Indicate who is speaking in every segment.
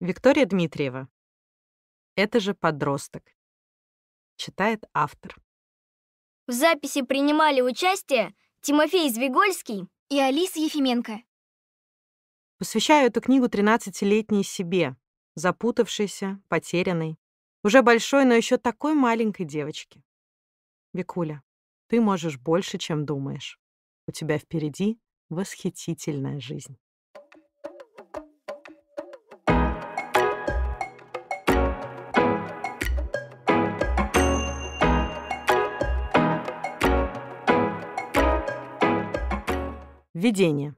Speaker 1: Виктория Дмитриева. Это же подросток. Читает автор. В записи принимали участие Тимофей Звегольский и Алиса Ефименко. Посвящаю эту книгу 13-летней себе, запутавшейся, потерянной, уже большой, но еще такой маленькой девочке. Викуля, ты можешь больше, чем думаешь. У тебя впереди восхитительная жизнь. Видение.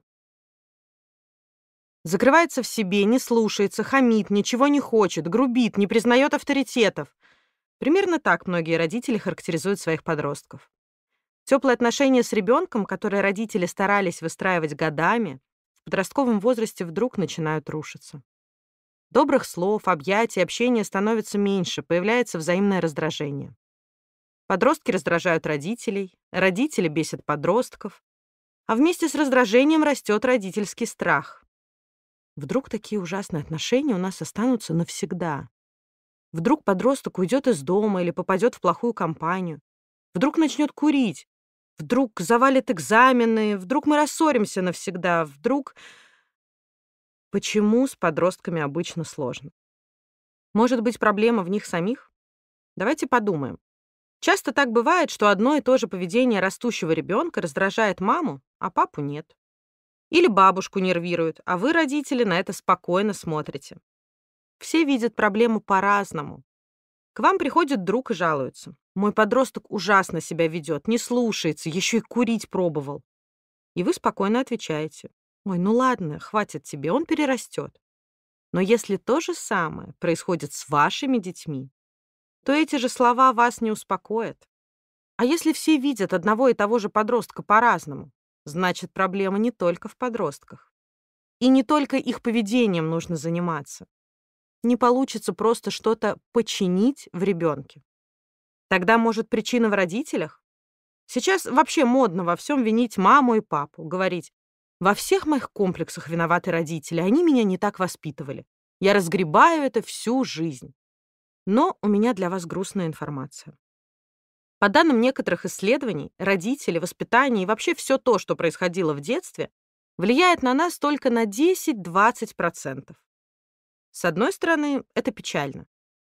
Speaker 1: Закрывается в себе, не слушается, хамит, ничего не хочет, грубит, не признает авторитетов. Примерно так многие родители характеризуют своих подростков. Теплые отношения с ребенком, которые родители старались выстраивать годами, в подростковом возрасте вдруг начинают рушиться. Добрых слов, объятий, общения становится меньше, появляется взаимное раздражение. Подростки раздражают родителей, родители бесят подростков, а вместе с раздражением растет родительский страх. Вдруг такие ужасные отношения у нас останутся навсегда. Вдруг подросток уйдет из дома или попадет в плохую компанию. Вдруг начнет курить. Вдруг завалит экзамены. Вдруг мы рассоримся навсегда. Вдруг... Почему с подростками обычно сложно? Может быть, проблема в них самих? Давайте подумаем. Часто так бывает, что одно и то же поведение растущего ребенка раздражает маму, а папу нет. Или бабушку нервируют, а вы, родители, на это спокойно смотрите. Все видят проблему по-разному. К вам приходит друг и жалуется. Мой подросток ужасно себя ведет, не слушается, еще и курить пробовал. И вы спокойно отвечаете. Ой, ну ладно, хватит тебе, он перерастет. Но если то же самое происходит с вашими детьми, то эти же слова вас не успокоят. А если все видят одного и того же подростка по-разному, Значит, проблема не только в подростках. И не только их поведением нужно заниматься. Не получится просто что-то починить в ребенке. Тогда, может, причина в родителях? Сейчас вообще модно во всем винить маму и папу, говорить, во всех моих комплексах виноваты родители, они меня не так воспитывали. Я разгребаю это всю жизнь. Но у меня для вас грустная информация. По данным некоторых исследований, родители, воспитание и вообще все то, что происходило в детстве, влияет на нас только на 10-20%. С одной стороны, это печально.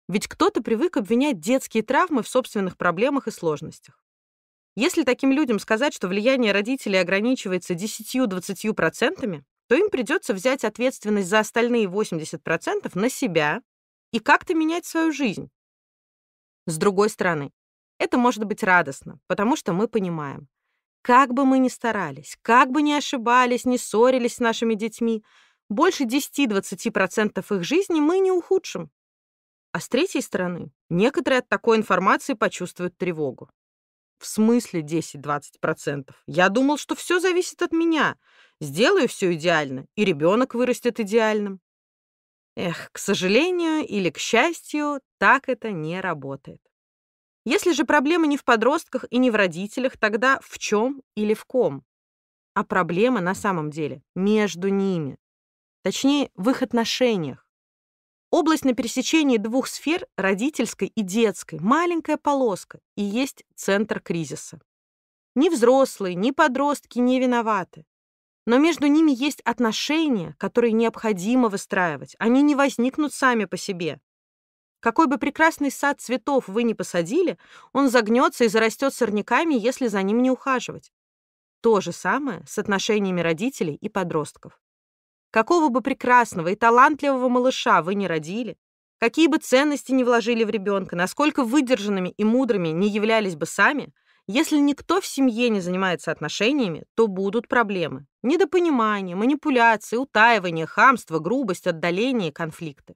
Speaker 1: Ведь кто-то привык обвинять детские травмы в собственных проблемах и сложностях. Если таким людям сказать, что влияние родителей ограничивается 10-20%, то им придется взять ответственность за остальные 80% на себя и как-то менять свою жизнь. С другой стороны, это может быть радостно, потому что мы понимаем. Как бы мы ни старались, как бы ни ошибались, не ссорились с нашими детьми, больше 10-20% их жизни мы не ухудшим. А с третьей стороны, некоторые от такой информации почувствуют тревогу. В смысле 10-20%? Я думал, что все зависит от меня. Сделаю все идеально, и ребенок вырастет идеальным. Эх, к сожалению или к счастью, так это не работает. Если же проблема не в подростках и не в родителях, тогда в чем или в ком? А проблема на самом деле между ними. Точнее, в их отношениях. Область на пересечении двух сфер, родительской и детской, маленькая полоска, и есть центр кризиса. Ни взрослые, ни подростки не виноваты. Но между ними есть отношения, которые необходимо выстраивать. Они не возникнут сами по себе. Какой бы прекрасный сад цветов вы ни посадили, он загнется и зарастет сорняками, если за ним не ухаживать. То же самое с отношениями родителей и подростков. Какого бы прекрасного и талантливого малыша вы ни родили, какие бы ценности не вложили в ребенка, насколько выдержанными и мудрыми не являлись бы сами, если никто в семье не занимается отношениями, то будут проблемы. Недопонимание, манипуляции, утаивание, хамство, грубость, отдаление конфликты.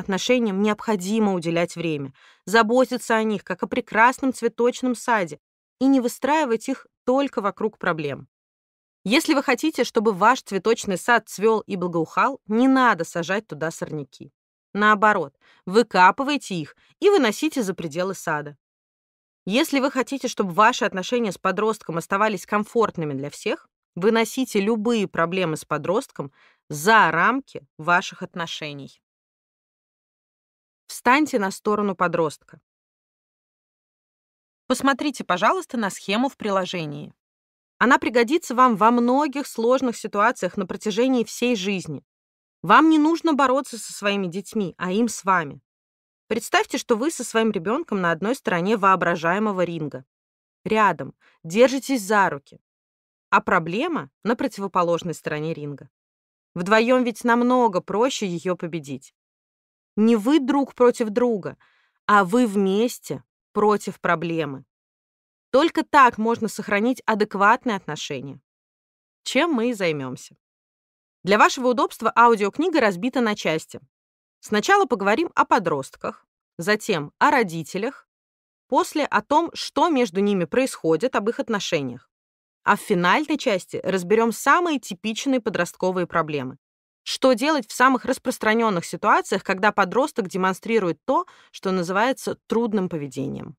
Speaker 1: Отношениям необходимо уделять время, заботиться о них, как о прекрасном цветочном саде, и не выстраивать их только вокруг проблем. Если вы хотите, чтобы ваш цветочный сад цвел и благоухал, не надо сажать туда сорняки. Наоборот, выкапывайте их и выносите за пределы сада. Если вы хотите, чтобы ваши отношения с подростком оставались комфортными для всех, выносите любые проблемы с подростком за рамки ваших отношений. Встаньте на сторону подростка. Посмотрите, пожалуйста, на схему в приложении. Она пригодится вам во многих сложных ситуациях на протяжении всей жизни. Вам не нужно бороться со своими детьми, а им с вами. Представьте, что вы со своим ребенком на одной стороне воображаемого ринга. Рядом, держитесь за руки. А проблема на противоположной стороне ринга. Вдвоем ведь намного проще ее победить. Не вы друг против друга, а вы вместе против проблемы. Только так можно сохранить адекватные отношения. Чем мы и займемся. Для вашего удобства аудиокнига разбита на части. Сначала поговорим о подростках, затем о родителях, после о том, что между ними происходит, об их отношениях. А в финальной части разберем самые типичные подростковые проблемы. Что делать в самых распространенных ситуациях, когда подросток демонстрирует то, что называется трудным поведением?